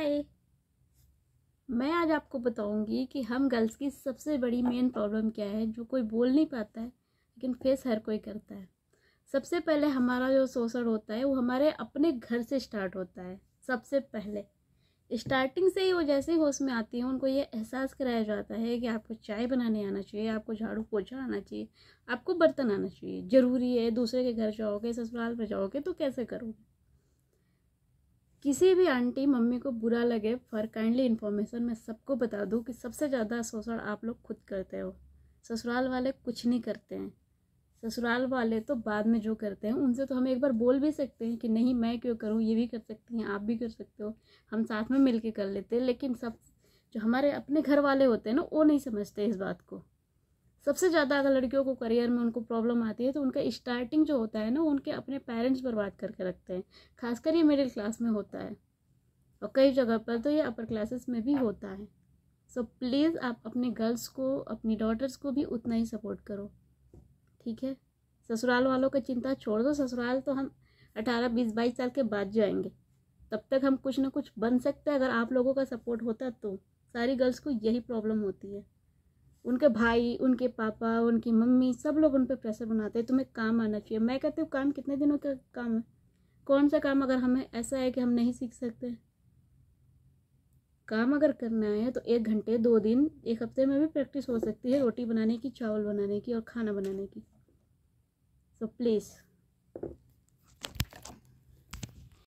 हाय मैं आज आपको बताऊंगी कि हम गर्ल्स की सबसे बड़ी मेन प्रॉब्लम क्या है जो कोई बोल नहीं पाता है लेकिन फेस हर कोई करता है सबसे पहले हमारा जो शोषण होता है वो हमारे अपने घर से स्टार्ट होता है सबसे पहले स्टार्टिंग से ही वो जैसे ही होश में आती हैं उनको ये एहसास कराया जाता है कि आपको चाय बनाने आना चाहिए आपको झाड़ू पोछा आना चाहिए आपको बर्तन आना चाहिए ज़रूरी है दूसरे के घर जाओगे ससुराल पर जाओगे तो कैसे करोगे किसी भी आंटी मम्मी को बुरा लगे फॉर काइंडली इन्फॉर्मेशन मैं सबको बता दूँ कि सबसे ज़्यादा शोषण आप लोग खुद करते हो ससुराल वाले कुछ नहीं करते हैं ससुराल वाले तो बाद में जो करते हैं उनसे तो हम एक बार बोल भी सकते हैं कि नहीं मैं क्यों करूँ ये भी कर सकती हैं आप भी कर सकते हो हम साथ में मिल कर लेते हैं लेकिन सब जो हमारे अपने घर वाले होते हैं ना वो नहीं समझते इस बात को सबसे ज़्यादा अगर लड़कियों को करियर में उनको प्रॉब्लम आती है तो उनका स्टार्टिंग जो होता है ना उनके अपने पेरेंट्स बर्बाद करके रखते हैं खासकर ये मिडिल क्लास में होता है और कई जगह पर तो ये अपर क्लासेस में भी होता है सो so, प्लीज़ आप अपने गर्ल्स को अपनी डॉटर्स को भी उतना ही सपोर्ट करो ठीक है ससुराल वालों का चिंता छोड़ दो ससुराल तो हम अठारह बीस बाईस साल के बाद जाएंगे तब तक हम कुछ ना कुछ बन सकते हैं अगर आप लोगों का सपोर्ट होता तो सारी गर्ल्स को यही प्रॉब्लम होती है उनके भाई उनके पापा उनकी मम्मी सब लोग उन पर प्रेशर बनाते हैं तुम्हें काम आना चाहिए मैं कहती हूँ काम कितने दिनों का काम है कौन सा काम अगर हमें ऐसा है कि हम नहीं सीख सकते काम अगर करना है तो एक घंटे दो दिन एक हफ्ते में भी प्रैक्टिस हो सकती है रोटी बनाने की चावल बनाने की और खाना बनाने की सो so, प्लीज़